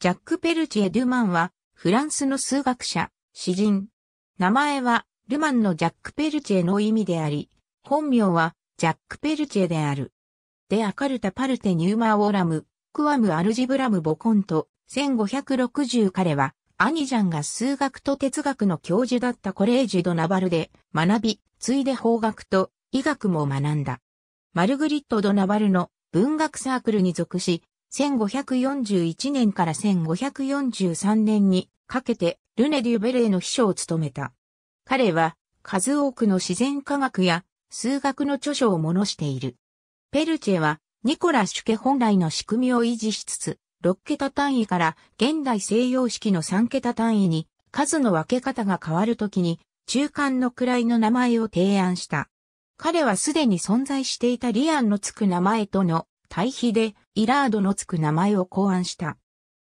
ジャック・ペルチエ・ドゥマンは、フランスの数学者、詩人。名前は、ルマンのジャック・ペルチェの意味であり、本名は、ジャック・ペルチェである。デ・アカルタ・パルテ・ニューマー・オラム、クワム・アルジブラム・ボコント、1560彼は、アニジャンが数学と哲学の教授だったコレージュ・ド・ナバルで学び、ついで法学と医学も学んだ。マルグリット・ド・ナバルの文学サークルに属し、1541年から1543年にかけてルネ・デュベレーの秘書を務めた。彼は数多くの自然科学や数学の著書を物している。ペルチェはニコラ・シュケ本来の仕組みを維持しつつ、6桁単位から現代西洋式の3桁単位に数の分け方が変わるときに中間の位の名前を提案した。彼はすでに存在していたリアンのつく名前との対比で、イラードのつく名前を考案した。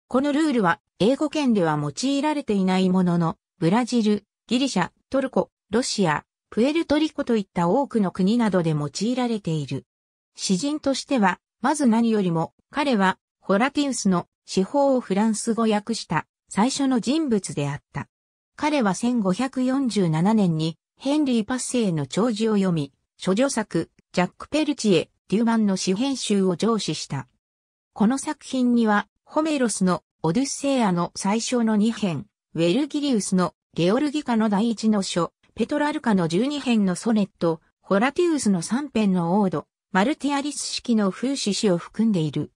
このルールは、英語圏では用いられていないものの、ブラジル、ギリシャ、トルコ、ロシア、プエルトリコといった多くの国などで用いられている。詩人としては、まず何よりも、彼は、ホラティウスの司法をフランス語訳した最初の人物であった。彼は1547年にヘンリー・パッセイの長寿を読み、諸女作、ジャック・ペルチエ、9万の詩編集を上司した。この作品には、ホメロスのオデュッセイアの最小の2編、ウェルギリウスのゲオルギカの第1の書、ペトラルカの12編のソネット、ホラティウスの3編のオード、マルティアリス式の風刺詩を含んでいる。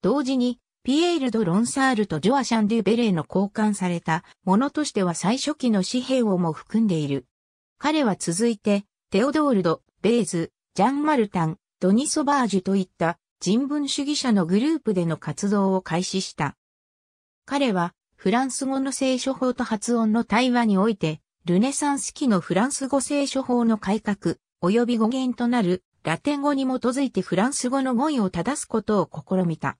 同時に、ピエール・ド・ロンサールとジョア・シャン・デュ・ベレーの交換されたものとしては最初期の紙幣をも含んでいる。彼は続いて、テオドールド・ベーズ、ジャン・マルタン、ドニソバージュといった人文主義者のグループでの活動を開始した。彼はフランス語の聖書法と発音の対話において、ルネサンス期のフランス語聖書法の改革、及び語源となるラテン語に基づいてフランス語の語彙を正すことを試みた。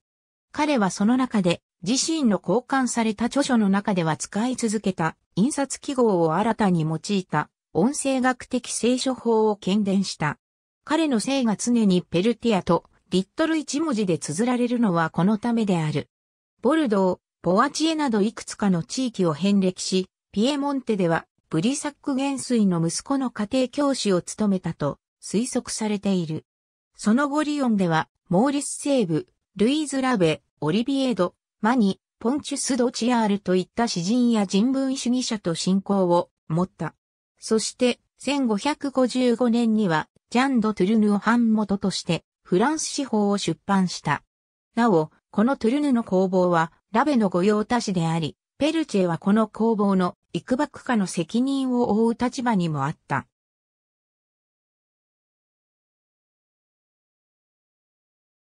彼はその中で自身の交換された著書の中では使い続けた印刷記号を新たに用いた音声学的聖書法を検伝した。彼の姓が常にペルティアとリットル一文字で綴られるのはこのためである。ボルドー、ボワチエなどいくつかの地域を遍歴し、ピエモンテではブリサック元帥の息子の家庭教師を務めたと推測されている。その後リオンでは、モーリス西部、ルイーズ・ラベ、オリビエード、マニ、ポンチュス・ドチアールといった詩人や人文主義者と信仰を持った。そして、1555年にはジャン・ド・トゥルヌを版元としてフランス司法を出版した。なお、このトゥルヌの工房はラベの御用達であり、ペルチェはこの工房の幾幕下の責任を負う立場にもあった。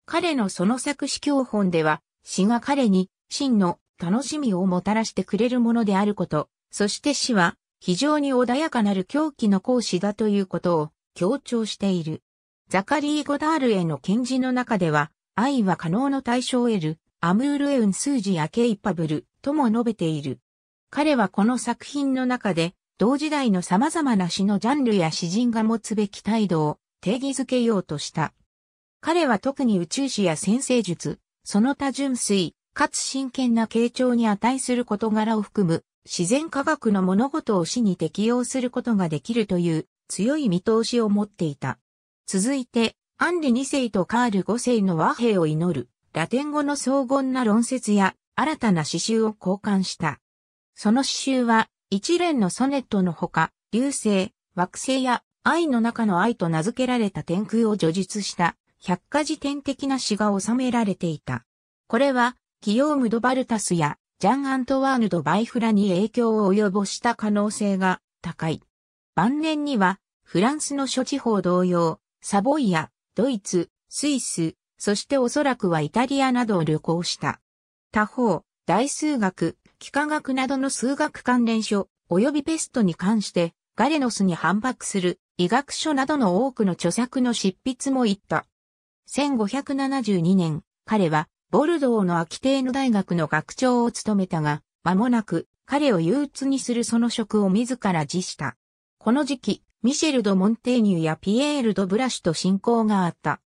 彼のその作詞教本では、詩が彼に真の楽しみをもたらしてくれるものであること、そして詩は非常に穏やかなる狂気の講師だということを強調している。ザカリー・ゴダールへの献辞の中では、愛は可能の対象を得る、アムール・エウン・スージやケイパブル、とも述べている。彼はこの作品の中で、同時代の様々な詩のジャンルや詩人が持つべき態度を定義づけようとした。彼は特に宇宙史や先生術、その他純粋、かつ真剣な傾聴に値する事柄を含む、自然科学の物事を詩に適用することができるという強い見通しを持っていた。続いて、アンリ2世とカール5世の和平を祈る、ラテン語の荘厳な論説や、新たな詩集を交換した。その詩集は、一連のソネットのほか、流星、惑星や愛の中の愛と名付けられた天空を叙述した百科事典的な詩が収められていた。これは、キヨーム・ド・バルタスやジャン・アントワーヌ・ド・バイフラに影響を及ぼした可能性が高い。晩年には、フランスの諸地方同様、サボイア、ドイツ、スイス、そしておそらくはイタリアなどを旅行した。他方、大数学、幾何学などの数学関連書、及びペストに関して、ガレノスに反駁する医学書などの多くの著作の執筆も行った。1572年、彼はボルドーの秋テーヌ大学の学長を務めたが、間もなく彼を憂鬱にするその職を自ら辞した。この時期、ミシェル・ド・モンテーニュやピエール・ド・ブラシュと親交があった。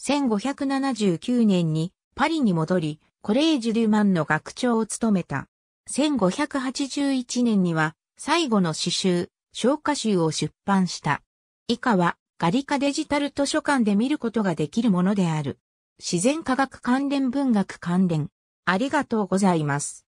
1579年にパリに戻り、コレージュ・デュマンの学長を務めた。1581年には最後の詩集、消化集を出版した。以下はガリカデジタル図書館で見ることができるものである。自然科学関連文学関連。ありがとうございます。